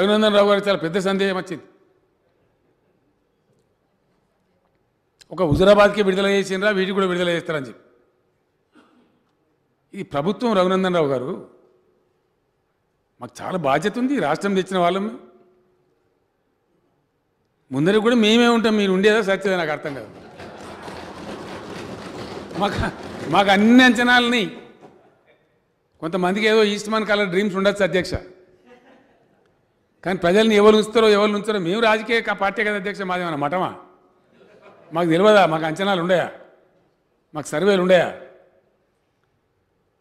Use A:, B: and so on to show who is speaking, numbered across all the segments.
A: రఘునందన్ రావు గారికి చాలా పెద్ద సందేహం వచ్చింది ఒక హుజరాబాద్కి విడుదల చేసినరా వీటికి కూడా విడుదల చేస్తారని చెప్పి ఇది ప్రభుత్వం రఘునందన్ రావు గారు మాకు చాలా బాధ్యత ఉంది రాష్ట్రం తెచ్చిన వాళ్ళం ముందర కూడా మేమే ఉంటాం మీరు ఉండేదా సత్యదా నాకు అర్థం కాదు మాకు మాకు అన్ని అంచనాలని కొంతమందికి ఏదో ఈస్ట్ మన్ కలర్ డ్రీమ్స్ ఉండొచ్చు అధ్యక్ష కానీ ప్రజల్ని ఎవరు ఉంచుతారో ఎవరు ఉంచారో మేము రాజకీయ పార్టీ కదా అధ్యక్ష మాదేమన్న మఠమా మాకు తెలియదా మాకు అంచనాలు ఉండయా మాకు సర్వేలు ఉండయా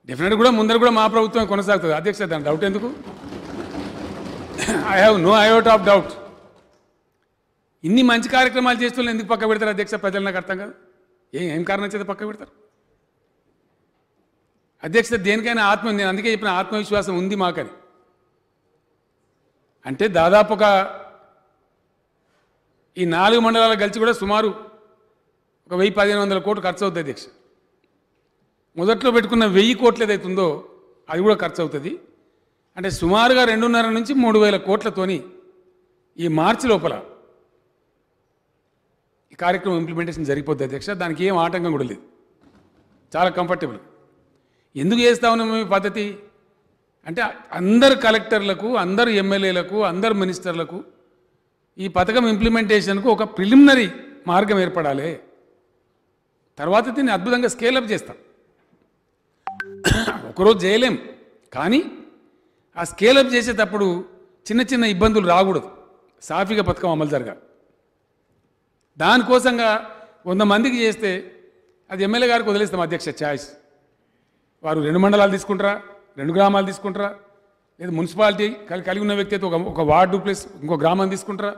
A: డెఫినెట్ కూడా ముందర కూడా మా ప్రభుత్వం కొనసాగుతుంది అధ్యక్ష దాని డౌట్ ఎందుకు I have no iota of doubt ఇన్ని మంచి కార్యక్రమాలు చేస్తున్న ఎందుకు పక్క పెడతారు అధ్యక్ష ప్రజలు నాకు అర్థం కాదు ఏం ఏం కారణం చేత పక్క పెడతారు అధ్యక్ష దేనికైనా ఆత్మ నేను అందుకే చెప్పిన ఆత్మవిశ్వాసం ఉంది మాకని అంటే దాదాపు ఒక ఈ నాలుగు మండలాలు కలిసి కూడా సుమారు ఒక వెయ్యి పదిహేను వందల కోట్లు ఖర్చు అవుతుంది అధ్యక్ష మొదట్లో పెట్టుకున్న వెయ్యి కోట్లు ఏదైతుందో అది కూడా ఖర్చు అవుతుంది అంటే సుమారుగా రెండున్నర నుంచి మూడు వేల కోట్లతోని ఈ మార్చి లోపల ఈ కార్యక్రమం ఇంప్లిమెంటేషన్ జరిగిపోద్ది అధ్యక్ష దానికి ఏం ఆటంకం కూడా లేదు చాలా కంఫర్టబుల్ ఎందుకు చేస్తా ఉన్నాం ఈ పద్ధతి అంటే అందరు కలెక్టర్లకు అందరు ఎమ్మెల్యేలకు అందరు మినిస్టర్లకు ఈ పథకం ఇంప్లిమెంటేషన్కు ఒక ప్రిలిమినరీ మార్గం ఏర్పడాలి తర్వాత దీన్ని అద్భుతంగా స్కేలప్ చేస్తాం ఒకరోజు చేయలేం కానీ ఆ స్కేలప్ చేసేటప్పుడు చిన్న చిన్న ఇబ్బందులు రాకూడదు సాఫీగా పథకం అమలు జరగాలి దానికోసంగా వంద మందికి చేస్తే అది ఎమ్మెల్యే గారికి వదిలేస్తాం అధ్యక్ష ఛాయిస్ వారు రెండు మండలాలు తీసుకుంటారా రెండు గ్రామాలు తీసుకుంటారా లేదా మున్సిపాలిటీ కలిగి ఉన్న వ్యక్తి అయితే ఒక ఒక వార్డు ప్లస్ ఇంకో గ్రామం తీసుకుంటారా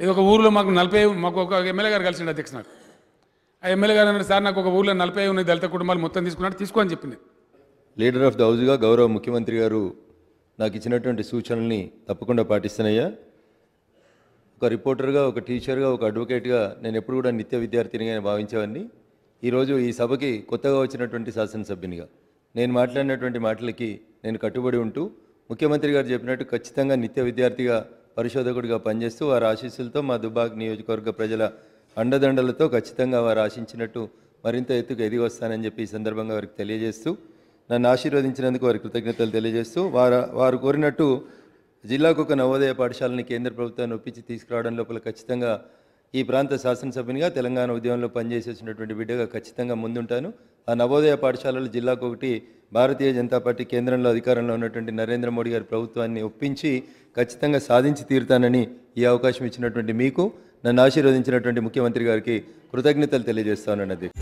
A: లేదా ఒక ఊరిలో మాకు నలభై మాకు ఒక ఎమ్మెల్యే గారు కలిసిండు అధ్యక్ష నాకు ఆ ఎమ్మెల్యే గారు అన్నారు సార్ నాకు ఒక ఊరిలో నలభై ఉన్న దళిత కుటుంబాలు మొత్తం తీసుకున్నాడు తీసుకో అని చెప్పింది
B: లీడర్ ఆఫ్ ద హౌజ్గా గౌరవ ముఖ్యమంత్రి గారు నాకు ఇచ్చినటువంటి సూచనల్ని తప్పకుండా పాటిస్తానయ్యా ఒక రిపోర్టర్గా ఒక టీచర్గా ఒక అడ్వకేట్గా నేను ఎప్పుడు కూడా నిత్య విద్యార్థినిగా భావించేవాడిని ఈరోజు ఈ సభకి కొత్తగా వచ్చినటువంటి శాసనసభ్యునిగా నేను మాట్లాడినటువంటి మాటలకి నేను కట్టుబడి ఉంటూ ముఖ్యమంత్రి గారు చెప్పినట్టు ఖచ్చితంగా నిత్య విద్యార్థిగా పరిశోధకుడిగా పనిచేస్తూ వారి ఆశీస్సులతో మా దుబాక్ నియోజకవర్గ ప్రజల అండదండలతో ఖచ్చితంగా వారు ఆశించినట్టు మరింత ఎత్తుకు ఎదిగి వస్తానని చెప్పి ఈ సందర్భంగా వారికి తెలియజేస్తూ నన్ను ఆశీర్వదించినందుకు వారి కృతజ్ఞతలు తెలియజేస్తూ వారు వారు కోరినట్టు జిల్లాకు ఒక నవోదయ పాఠశాలని కేంద్ర ప్రభుత్వాన్ని ఒప్పించి తీసుకురావడం లోపల ఖచ్చితంగా ఈ ప్రాంత శాసనసభ్యునిగా తెలంగాణ ఉద్యమంలో పనిచేసేసినటువంటి బిడ్డగా ఖచ్చితంగా ముందుంటాను ఆ నవోదయ పాఠశాలలు జిల్లాకు ఒకటి భారతీయ జనతా పార్టీ కేంద్రంలో అధికారంలో ఉన్నటువంటి నరేంద్ర మోడీ గారి ప్రభుత్వాన్ని ఒప్పించి ఖచ్చితంగా సాధించి తీరుతానని ఈ అవకాశం ఇచ్చినటువంటి మీకు నన్ను ఆశీర్వదించినటువంటి ముఖ్యమంత్రి గారికి కృతజ్ఞతలు తెలియజేస్తానన్నది